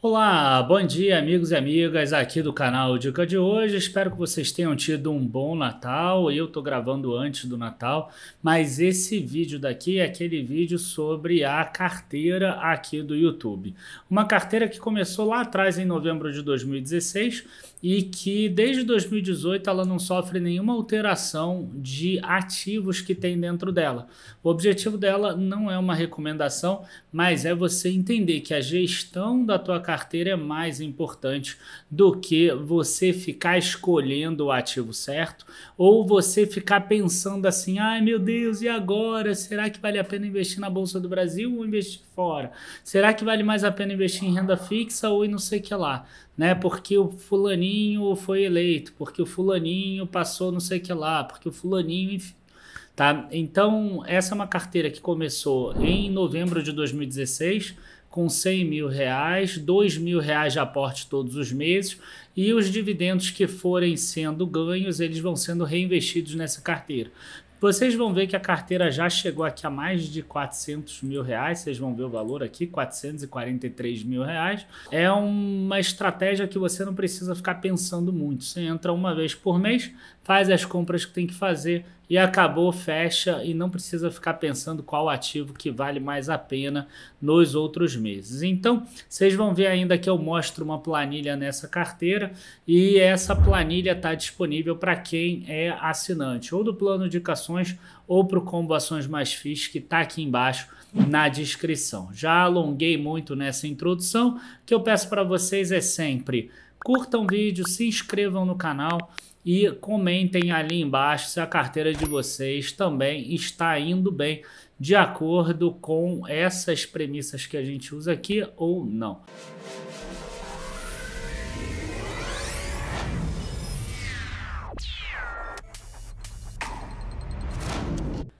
Olá, bom dia amigos e amigas aqui do canal Dica de hoje. Espero que vocês tenham tido um bom Natal. Eu estou gravando antes do Natal, mas esse vídeo daqui é aquele vídeo sobre a carteira aqui do YouTube. Uma carteira que começou lá atrás em novembro de 2016 e que desde 2018 ela não sofre nenhuma alteração de ativos que tem dentro dela. O objetivo dela não é uma recomendação, mas é você entender que a gestão da tua carteira é mais importante do que você ficar escolhendo o ativo certo ou você ficar pensando assim: "Ai, meu Deus, e agora? Será que vale a pena investir na bolsa do Brasil ou investir fora? Será que vale mais a pena investir em renda fixa ou em não sei que lá?", né? Porque o fulaninho fulaninho foi eleito, porque o fulaninho passou não sei o que lá, porque o fulaninho. Tá? Então, essa é uma carteira que começou em novembro de 2016 com 100 mil reais, 2 mil reais de aporte todos os meses e os dividendos que forem sendo ganhos, eles vão sendo reinvestidos nessa carteira. Vocês vão ver que a carteira já chegou aqui a mais de 400 mil reais. Vocês vão ver o valor aqui, 443 mil reais. É uma estratégia que você não precisa ficar pensando muito. Você entra uma vez por mês, faz as compras que tem que fazer, e acabou, fecha e não precisa ficar pensando qual ativo que vale mais a pena nos outros meses. Então, vocês vão ver ainda que eu mostro uma planilha nessa carteira e essa planilha está disponível para quem é assinante ou do plano de ações ou para o Combo Ações Mais fis que está aqui embaixo na descrição. Já alonguei muito nessa introdução, o que eu peço para vocês é sempre curtam o vídeo, se inscrevam no canal, e comentem ali embaixo se a carteira de vocês também está indo bem de acordo com essas premissas que a gente usa aqui ou não.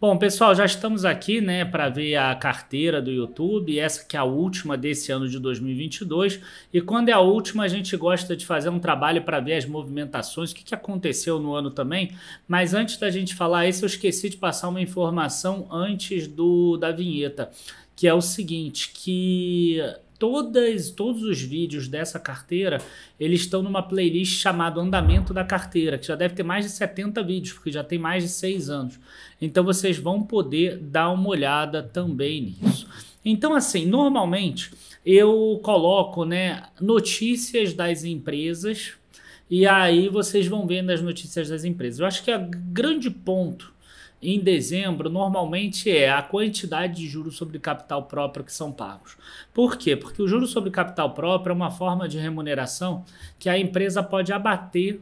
Bom, pessoal, já estamos aqui, né, para ver a carteira do YouTube, essa que é a última desse ano de 2022. E quando é a última, a gente gosta de fazer um trabalho para ver as movimentações, o que, que aconteceu no ano também. Mas antes da gente falar isso, eu esqueci de passar uma informação antes do da vinheta, que é o seguinte, que todas, todos os vídeos dessa carteira, eles estão numa playlist chamada Andamento da Carteira, que já deve ter mais de 70 vídeos, porque já tem mais de 6 anos. Então vocês vão poder dar uma olhada também nisso. Então assim, normalmente eu coloco, né, notícias das empresas e aí vocês vão vendo as notícias das empresas. Eu acho que o é grande ponto em dezembro normalmente é a quantidade de juros sobre capital próprio que são pagos. Por quê? Porque o juro sobre capital próprio é uma forma de remuneração que a empresa pode abater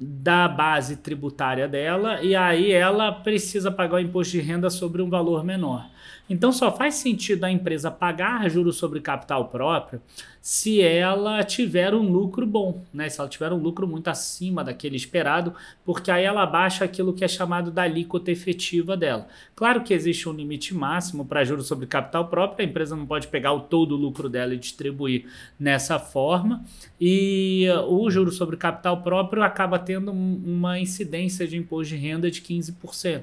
da base tributária dela e aí ela precisa pagar o imposto de renda sobre um valor menor. Então só faz sentido a empresa pagar juros sobre capital próprio se ela tiver um lucro bom, né? Se ela tiver um lucro muito acima daquele esperado, porque aí ela baixa aquilo que é chamado da alíquota efetiva dela. Claro que existe um limite máximo para juros sobre capital próprio, a empresa não pode pegar o todo o lucro dela e distribuir nessa forma, e o juro sobre capital próprio acaba tendo uma incidência de imposto de renda de 15%,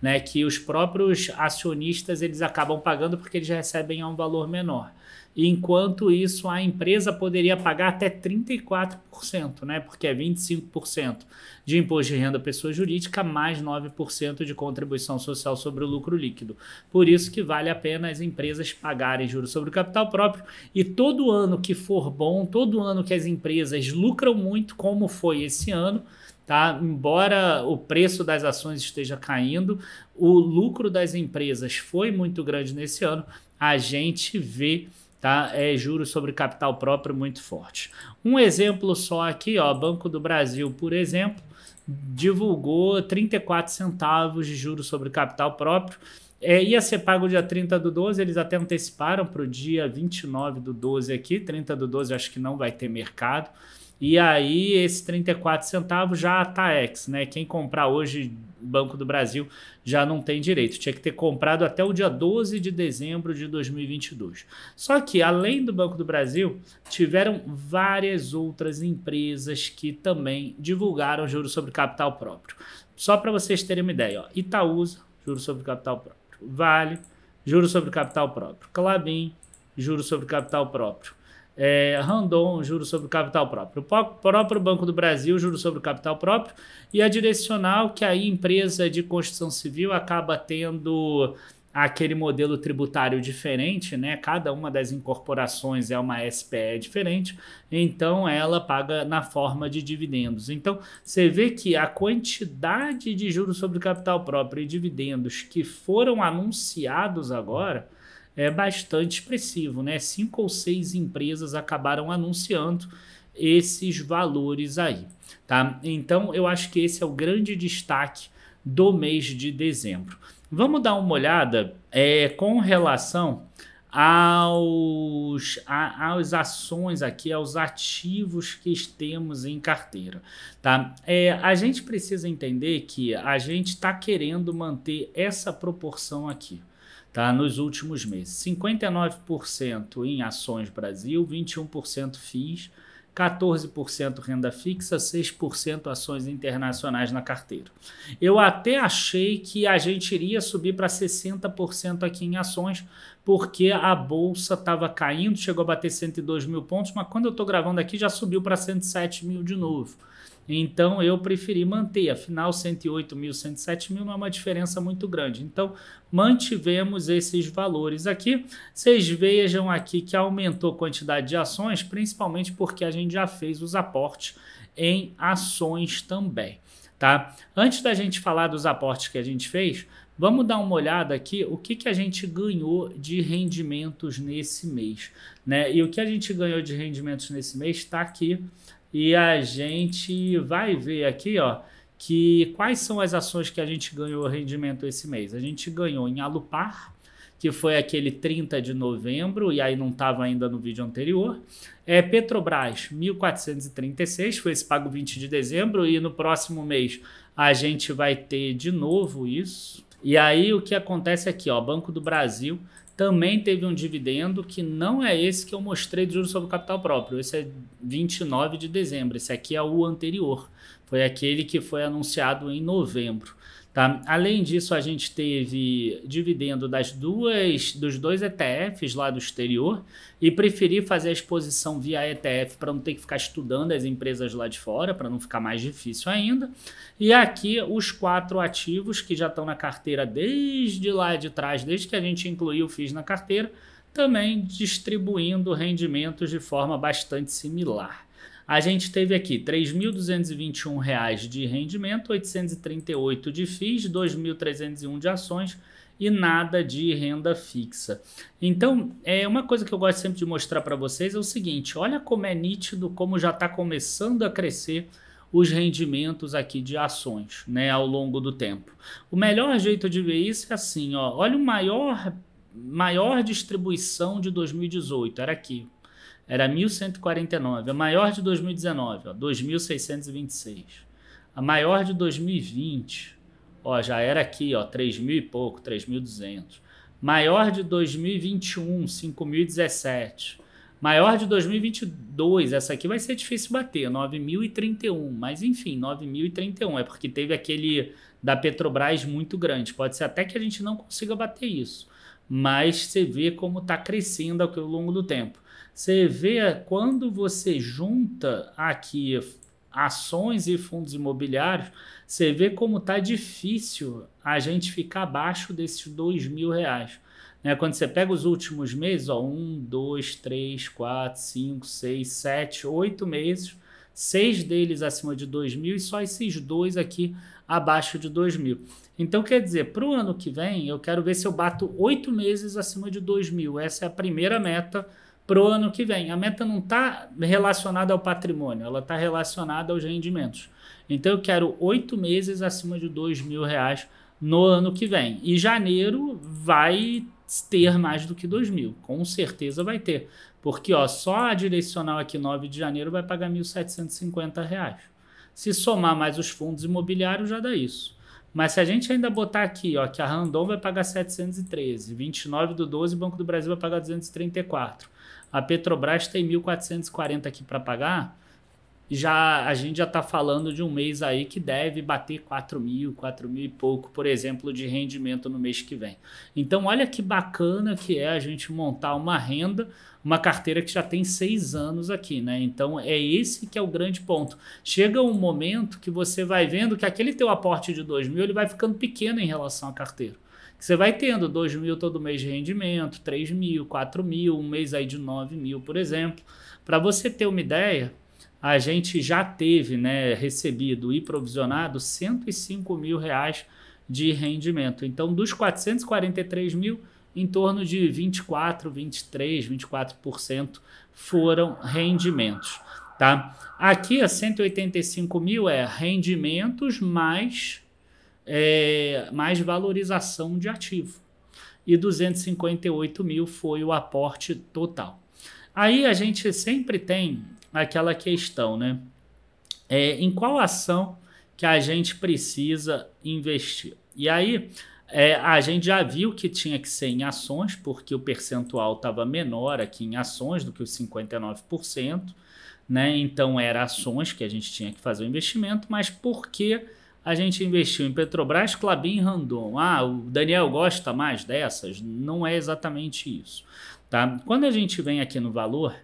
né? Que os próprios acionistas acionistas eles acabam pagando porque eles recebem a um valor menor. enquanto isso, a empresa poderia pagar até 34%, né? Porque é 25% de imposto de renda à pessoa jurídica mais 9% de contribuição social sobre o lucro líquido. Por isso que vale a pena as empresas pagarem juros sobre o capital próprio e todo ano que for bom, todo ano que as empresas lucram muito, como foi esse ano, Tá? Embora o preço das ações esteja caindo, o lucro das empresas foi muito grande nesse ano. A gente vê tá? É juros sobre capital próprio muito forte. Um exemplo só aqui, ó, Banco do Brasil, por exemplo, divulgou 34 centavos de juros sobre capital próprio. É, ia ser pago dia 30 do 12, eles até anteciparam para o dia 29 do 12 aqui. 30 do 12 acho que não vai ter mercado. E aí, esse 34 centavos já tá ex, né? Quem comprar hoje Banco do Brasil já não tem direito. Tinha que ter comprado até o dia 12 de dezembro de 2022. Só que, além do Banco do Brasil, tiveram várias outras empresas que também divulgaram juros sobre capital próprio. Só para vocês terem uma ideia, ó, Itaúsa, juros sobre capital próprio. Vale, juros sobre capital próprio. Clabin, juros sobre capital próprio é, Randon, juro sobre capital próprio. O próprio Banco do Brasil, juro sobre capital próprio. E a direcional, que aí empresa de construção civil acaba tendo aquele modelo tributário diferente, né? Cada uma das incorporações é uma SPE diferente, então ela paga na forma de dividendos. Então, você vê que a quantidade de juros sobre capital próprio e dividendos que foram anunciados agora é bastante expressivo, né? Cinco ou seis empresas acabaram anunciando esses valores aí, tá? Então eu acho que esse é o grande destaque do mês de dezembro. Vamos dar uma olhada é, com relação aos, a, aos ações aqui, aos ativos que temos em carteira. Tá? É, a gente precisa entender que a gente está querendo manter essa proporção aqui. Tá, nos últimos meses, 59% em ações Brasil, 21% FIIs, 14% renda fixa, 6% ações internacionais na carteira. Eu até achei que a gente iria subir para 60% aqui em ações, porque a bolsa estava caindo, chegou a bater 102 mil pontos, mas quando eu estou gravando aqui já subiu para 107 mil de novo. Então eu preferi manter, afinal 108 mil, 107 mil não é uma diferença muito grande. Então mantivemos esses valores aqui. Vocês vejam aqui que aumentou a quantidade de ações, principalmente porque a gente já fez os aportes em ações também. Tá? Antes da gente falar dos aportes que a gente fez, Vamos dar uma olhada aqui o que, que a gente ganhou de rendimentos nesse mês. Né? E o que a gente ganhou de rendimentos nesse mês está aqui e a gente vai ver aqui, ó, que quais são as ações que a gente ganhou rendimento esse mês. A gente ganhou em Alupar, que foi aquele 30 de novembro, e aí não estava ainda no vídeo anterior. É Petrobras, 1436, foi esse pago 20 de dezembro, e no próximo mês a gente vai ter de novo isso. E aí o que acontece aqui, ó, Banco do Brasil também teve um dividendo que não é esse que eu mostrei de juros sobre capital próprio. Esse é 29 de dezembro. Esse aqui é o anterior. Foi aquele que foi anunciado em novembro. Tá? Além disso, a gente teve dividendo das duas, dos dois ETFs lá do exterior e preferi fazer a exposição via ETF para não ter que ficar estudando as empresas lá de fora, para não ficar mais difícil ainda. E aqui os quatro ativos que já estão na carteira desde lá de trás, desde que a gente incluiu o FIIs na carteira, também distribuindo rendimentos de forma bastante similar. A gente teve aqui R$ 3.221 de rendimento, 838 de FIIs, 2.301 de ações e nada de renda fixa. Então, é uma coisa que eu gosto sempre de mostrar para vocês é o seguinte: olha como é nítido, como já está começando a crescer os rendimentos aqui de ações, né, ao longo do tempo. O melhor jeito de ver isso é assim, ó, olha o maior maior distribuição de 2018, era aqui, era 1.149, a maior de 2019, ó, 2.626. A maior de 2020, ó, já era aqui, ó, 3.000 e pouco, 3.200. Maior de 2021, 5.017. Maior de 2022, essa aqui vai ser difícil bater, 9.031, mas enfim, 9.031, é porque teve aquele da Petrobras muito grande. Pode ser até que a gente não consiga bater isso, mas você vê como está crescendo ao longo do tempo. Você vê quando você junta aqui ações e fundos imobiliários, você vê como tá difícil a gente ficar abaixo desses dois mil reais. Né? Quando você pega os últimos meses, ó, um, dois, três, quatro, cinco, seis, sete, oito meses, seis deles acima de dois mil e só esses dois aqui abaixo de dois mil. Então, quer dizer, para o ano que vem, eu quero ver se eu bato oito meses acima de dois mil. Essa é a primeira meta para o ano que vem. A meta não está relacionada ao patrimônio, ela está relacionada aos rendimentos. Então eu quero oito meses acima de dois mil reais no ano que vem. E janeiro vai ter mais do que dois mil, com certeza vai ter. Porque ó, só a direcional aqui 9 de janeiro vai pagar R$ 1.750. Se somar mais os fundos imobiliários, já dá isso. Mas se a gente ainda botar aqui, ó, que a Randon vai pagar 713, 29 do 12, o Banco do Brasil vai pagar 234. A Petrobras tem 1.440 aqui para pagar já a gente já está falando de um mês aí que deve bater 4 mil, 4 mil e pouco, por exemplo, de rendimento no mês que vem. Então, olha que bacana que é a gente montar uma renda, uma carteira que já tem seis anos aqui, né? Então, é esse que é o grande ponto. Chega um momento que você vai vendo que aquele teu aporte de 2 mil ele vai ficando pequeno em relação à carteira você vai tendo 2 mil todo mês de rendimento, 3 mil, 4 mil, um mês aí de 9 mil, por exemplo. Para você ter uma ideia, a gente já teve né, recebido e provisionado 105 mil reais de rendimento. Então, dos 443 mil, em torno de 24, 23, 24% foram rendimentos. Tá? Aqui, a 185 mil é rendimentos mais, é, mais valorização de ativo. E 258 mil foi o aporte total. Aí a gente sempre tem aquela questão, né? É, em qual ação que a gente precisa investir? E aí é, a gente já viu que tinha que ser em ações, porque o percentual estava menor aqui em ações do que os 59%, né? Então era ações que a gente tinha que fazer o investimento, mas por que a gente investiu em Petrobras, Clabin e Randon? Ah, o Daniel gosta mais dessas? Não é exatamente isso, tá? Quando a gente vem aqui no valor,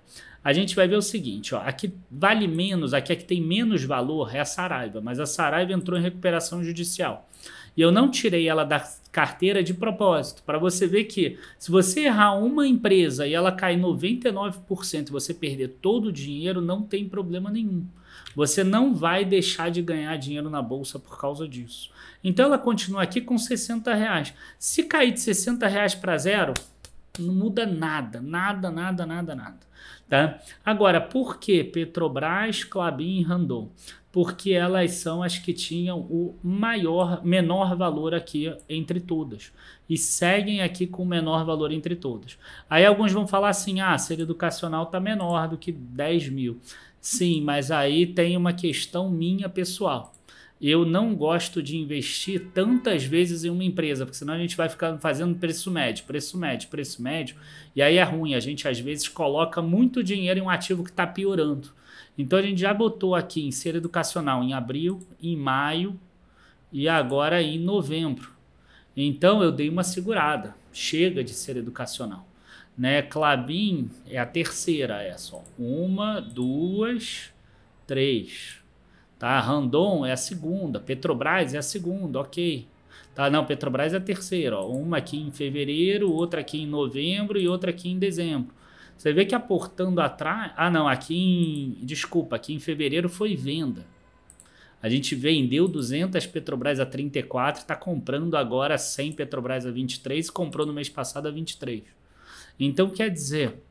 a gente vai ver o seguinte, ó, aqui vale menos, aqui é que tem menos valor é a Saraiva, mas a Saraiva entrou em recuperação judicial. E eu não tirei ela da carteira de propósito, para você ver que se você errar uma empresa e ela cair 99% e você perder todo o dinheiro, não tem problema nenhum. Você não vai deixar de ganhar dinheiro na bolsa por causa disso. Então ela continua aqui com 60 reais. Se cair de 60 reais para zero, não muda nada, nada, nada, nada, nada. Tá? Agora, por que Petrobras, Clabin e Randon? Porque elas são as que tinham o maior, menor valor aqui entre todas. E seguem aqui com o menor valor entre todas. Aí alguns vão falar assim: ah, a ser educacional está menor do que 10 mil. Sim, mas aí tem uma questão minha pessoal eu não gosto de investir tantas vezes em uma empresa, porque senão a gente vai ficar fazendo preço médio, preço médio, preço médio, e aí é ruim. A gente às vezes coloca muito dinheiro em um ativo que está piorando. Então a gente já botou aqui em ser educacional em abril, em maio e agora em novembro. Então eu dei uma segurada. Chega de ser educacional. Né? Clabin é a terceira, é só. Uma, duas, três Tá? Randon é a segunda, Petrobras é a segunda, ok. Tá, não, Petrobras é a terceira, ó. uma aqui em fevereiro, outra aqui em novembro e outra aqui em dezembro. Você vê que aportando atrás. Ah, não, aqui em. Desculpa, aqui em fevereiro foi venda. A gente vendeu 200 Petrobras a 34, está comprando agora 100 Petrobras a 23, comprou no mês passado a 23. Então, quer dizer,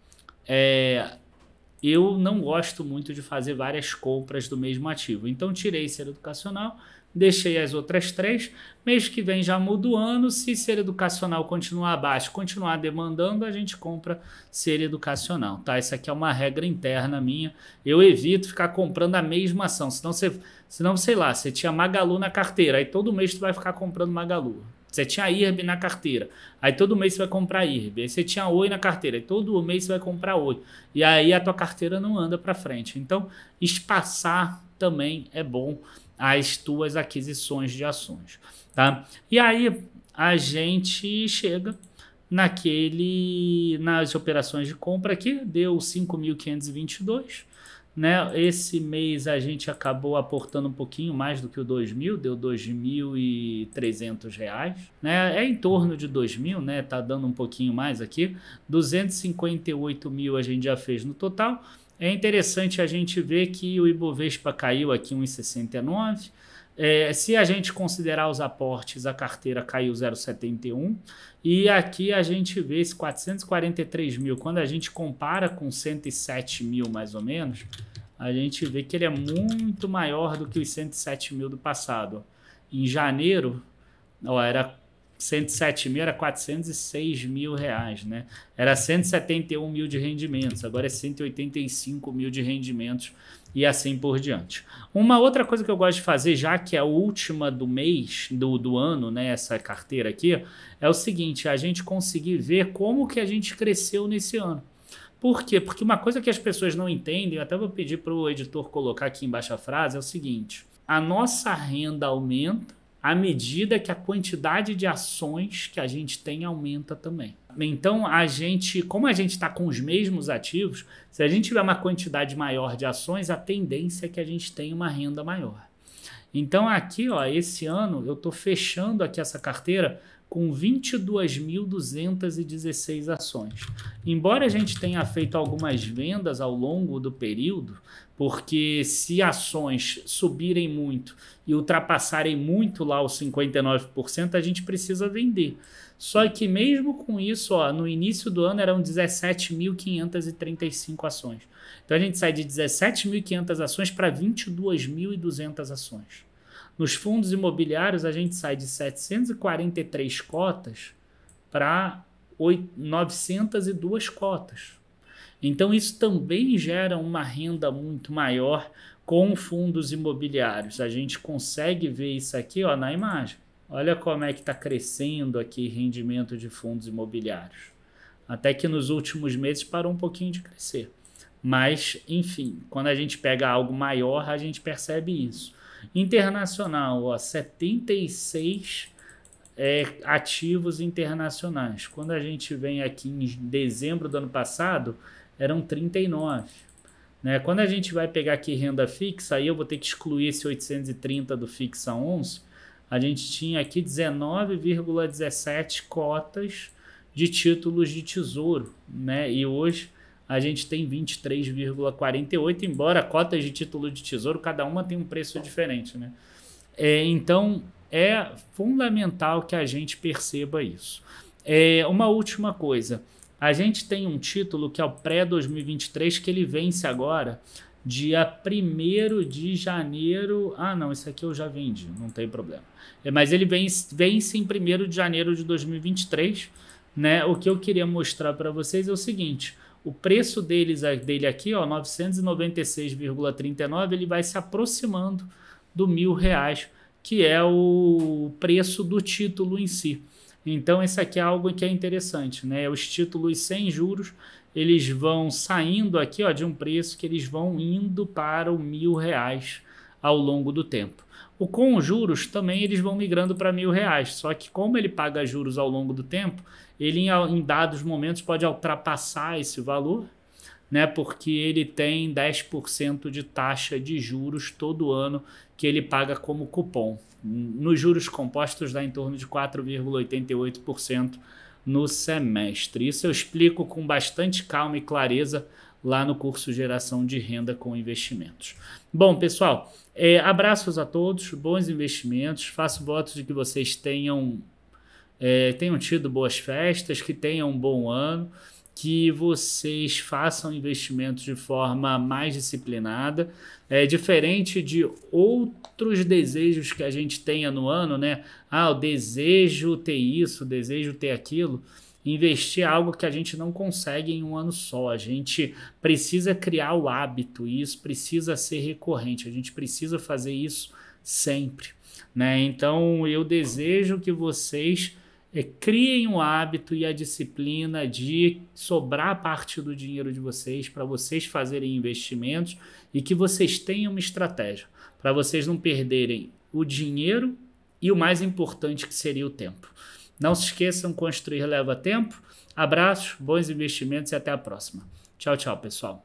é, eu não gosto muito de fazer várias compras do mesmo ativo. Então tirei ser educacional, deixei as outras três. Mês que vem já muda o ano. Se ser educacional continuar abaixo, continuar demandando, a gente compra ser educacional, tá? Isso aqui é uma regra interna minha. Eu evito ficar comprando a mesma ação, senão você, senão sei lá, você tinha Magalu na carteira, aí todo mês tu vai ficar comprando Magalu. Você tinha IRB na carteira, aí todo mês você vai comprar IRB. Aí você tinha OI na carteira, aí todo mês você vai comprar OI. E aí a tua carteira não anda para frente. Então, espaçar também é bom as tuas aquisições de ações, tá? E aí a gente chega naquele nas operações de compra aqui, deu 5.522 né? Esse mês a gente acabou aportando um pouquinho mais do que o mil deu 2.300 reais. Né? É em torno de mil, né? tá dando um pouquinho mais aqui. 258 mil a gente já fez no total. É interessante a gente ver que o Ibovespa caiu aqui uns 69 é, se a gente considerar os aportes, a carteira caiu 0,71 e aqui a gente vê esse 443 mil. Quando a gente compara com 107 mil mais ou menos, a gente vê que ele é muito maior do que os 107 mil do passado. Em janeiro, ó, era 107 mil, era 406 mil reais, né? Era 171 mil de rendimentos, agora é 185 mil de rendimentos e assim por diante. Uma outra coisa que eu gosto de fazer, já que é a última do mês, do, do ano, né, essa carteira aqui, é o seguinte, a gente conseguir ver como que a gente cresceu nesse ano. Por quê? Porque uma coisa que as pessoas não entendem, eu até vou pedir para o editor colocar aqui embaixo a frase, é o seguinte, a nossa renda aumenta à medida que a quantidade de ações que a gente tem aumenta também. Então, a gente, como a gente está com os mesmos ativos, se a gente tiver uma quantidade maior de ações, a tendência é que a gente tenha uma renda maior. Então, aqui, ó, esse ano eu estou fechando aqui essa carteira com 22.216 ações. Embora a gente tenha feito algumas vendas ao longo do período, porque se ações subirem muito e ultrapassarem muito lá os 59%, a gente precisa vender. Só que mesmo com isso, ó, no início do ano eram 17.535 ações. Então a gente sai de 17.500 ações para 22.200 ações. Nos fundos imobiliários, a gente sai de 743 cotas para 902 cotas. Então, isso também gera uma renda muito maior com fundos imobiliários. A gente consegue ver isso aqui ó, na imagem. Olha como é que está crescendo aqui rendimento de fundos imobiliários. Até que nos últimos meses parou um pouquinho de crescer. Mas, enfim, quando a gente pega algo maior, a gente percebe isso. Internacional, ó, 76 é, ativos internacionais. Quando a gente vem aqui em dezembro do ano passado, eram 39. Né? Quando a gente vai pegar aqui renda fixa, aí eu vou ter que excluir esse 830 do fixa 11, a gente tinha aqui 19,17 cotas de títulos de tesouro, né? E hoje a gente tem 23,48, embora cotas de título de tesouro, cada uma tem um preço diferente, né? É, então, é fundamental que a gente perceba isso. É, uma última coisa, a gente tem um título que é o pré-2023, que ele vence agora, dia 1 de janeiro. Ah, não, isso aqui eu já vendi, não tem problema. É, mas ele vence, vence em 1 de janeiro de 2023, né? O que eu queria mostrar para vocês é o seguinte, o preço deles, dele aqui, ó, 996,39, ele vai se aproximando do mil reais, que é o preço do título em si. Então, isso aqui é algo que é interessante, né? Os títulos sem juros, eles vão saindo aqui, ó, de um preço que eles vão indo para o mil reais ao longo do tempo. O com juros também eles vão migrando para mil reais, só que como ele paga juros ao longo do tempo, ele em, em dados momentos pode ultrapassar esse valor, né, porque ele tem 10% de taxa de juros todo ano que ele paga como cupom. Nos juros compostos dá em torno de 4,88% no semestre. Isso eu explico com bastante calma e clareza lá no curso Geração de Renda com Investimentos. Bom, pessoal, é, abraços a todos, bons investimentos, faço votos de que vocês tenham é, tenham tido boas festas, que tenham um bom ano, que vocês façam investimentos de forma mais disciplinada, é diferente de outros desejos que a gente tenha no ano, né? Ah, eu desejo ter isso, desejo ter aquilo investir é algo que a gente não consegue em um ano só. A gente precisa criar o hábito e isso precisa ser recorrente. A gente precisa fazer isso sempre, né? Então eu desejo que vocês é, criem o hábito e a disciplina de sobrar parte do dinheiro de vocês para vocês fazerem investimentos e que vocês tenham uma estratégia para vocês não perderem o dinheiro e o mais importante que seria o tempo. Não se esqueçam, construir leva tempo. Abraços, bons investimentos e até a próxima. Tchau, tchau, pessoal.